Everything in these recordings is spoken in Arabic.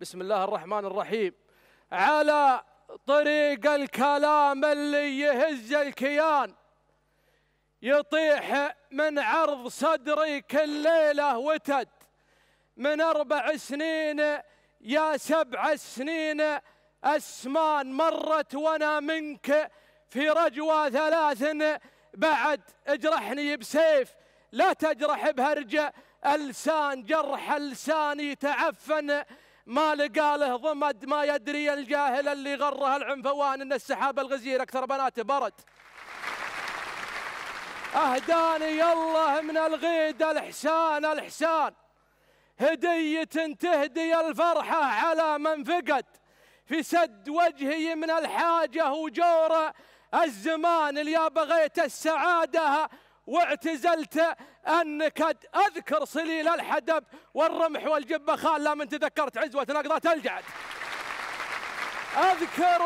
بسم الله الرحمن الرحيم على طريق الكلام اللي يهز الكيان يطيح من عرض صدري كل ليلة وتد من أربع سنين يا سبع سنين أسمان مرت وأنا منك في رجوى ثلاث بعد اجرحني بسيف لا تجرح بهرجة ألسان جرح لساني تعفن ما لقى له ضمد ما يدري الجاهل اللي غره العنفوان ان السحاب الغزير اكثر بناته برد اهداني الله من الغيد الحسان الحسان هدية تهدي الفرحة على من فقد في سد وجهي من الحاجة وجوره الزمان اللي بغيت السعادة واعتزلت انك اذكر صليل الحدب والرمح والجبه خال لا من تذكرت عزوه نقضه الجعد اذكر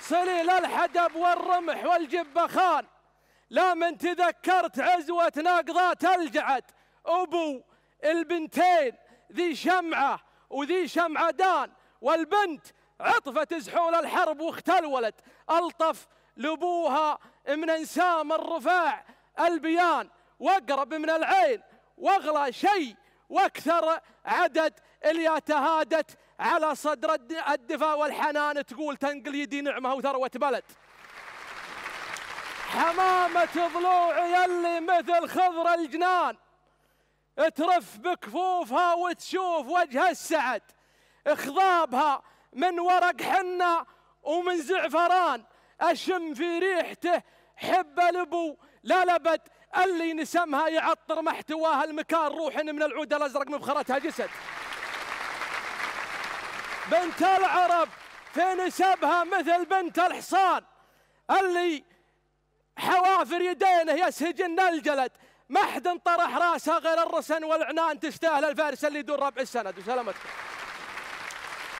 صليل الحدب والرمح والجبه خان لا من تذكرت عزوه نقضه الجعد ابو البنتين ذي شمعه وذي شمعدان والبنت عطفت زحول الحرب ولد الطف لبوها من انسام الرفاع البيان واقرب من العين واغلى شيء واكثر عدد اللي تهادت على صدر الدفاع والحنان تقول تنقل يدي نعمه وثروه بلد حمامة ضلوع يلي مثل خضر الجنان ترف بكفوفها وتشوف وجه السعد اخضابها من ورق حنا ومن زعفران اشم في ريحته حب لبو لا لبد اللي نسمها يعطر محتواها المكان روح من العود الازرق مبخرتها جسد بنت العرب في نسبها مثل بنت الحصان اللي حوافر يدينه يسجن الجلد ما حد طرح راسها غير الرسن والعنان تستاهل الفارس اللي يدور ربع السند وسلامتكم